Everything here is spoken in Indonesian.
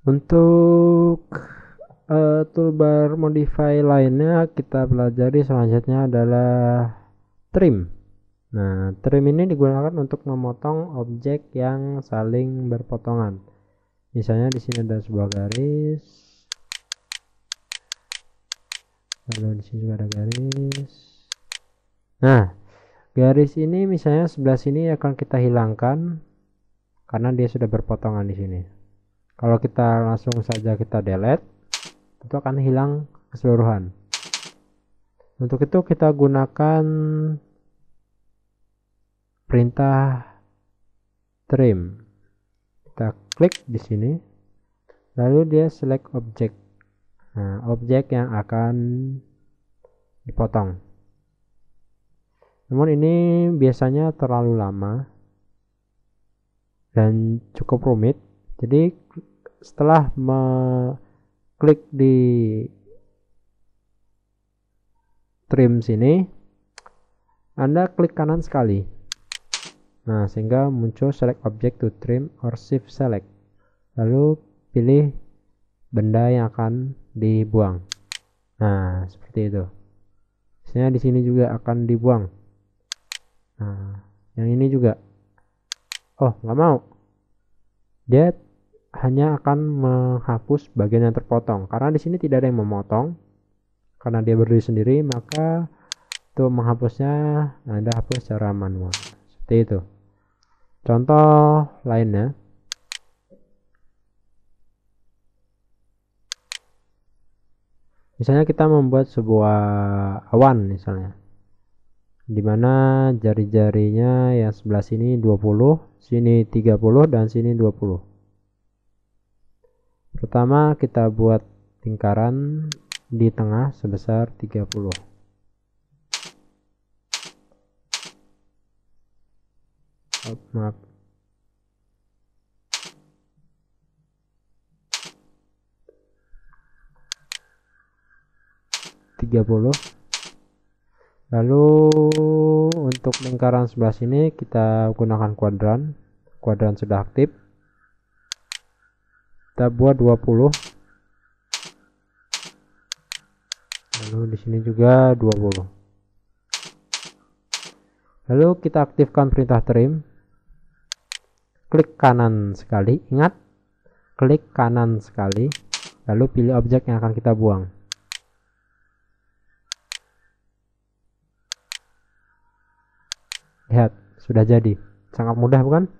Untuk uh, toolbar modify lainnya kita pelajari selanjutnya adalah trim. Nah, trim ini digunakan untuk memotong objek yang saling berpotongan. Misalnya di sini ada sebuah garis. Lalu di sini juga ada garis. Nah, garis ini misalnya sebelah sini akan kita hilangkan karena dia sudah berpotongan di sini kalau kita langsung saja kita delete itu akan hilang keseluruhan untuk itu kita gunakan perintah trim kita klik di sini lalu dia select object nah, objek yang akan dipotong namun ini biasanya terlalu lama dan cukup rumit jadi setelah klik di trim sini Anda klik kanan sekali nah sehingga muncul select object to trim or shift select lalu pilih benda yang akan dibuang nah seperti itu Misalnya di sini juga akan dibuang nah yang ini juga oh nggak mau dia hanya akan menghapus bagian yang terpotong. Karena di sini tidak ada yang memotong, karena dia berdiri sendiri, maka untuk menghapusnya nah, Anda hapus secara manual. Seperti itu. Contoh lainnya. Misalnya kita membuat sebuah awan misalnya. Dimana jari-jarinya yang sebelah sini 20, sini 30, dan sini 20 Pertama kita buat lingkaran di tengah sebesar 30. Oh, maaf. Tiga puluh. Lalu untuk lingkaran sebelah sini kita gunakan kuadran. Kuadran sudah aktif kita buat 20 lalu di sini juga 20 lalu kita aktifkan perintah trim klik kanan sekali ingat klik kanan sekali lalu pilih objek yang akan kita buang lihat sudah jadi sangat mudah bukan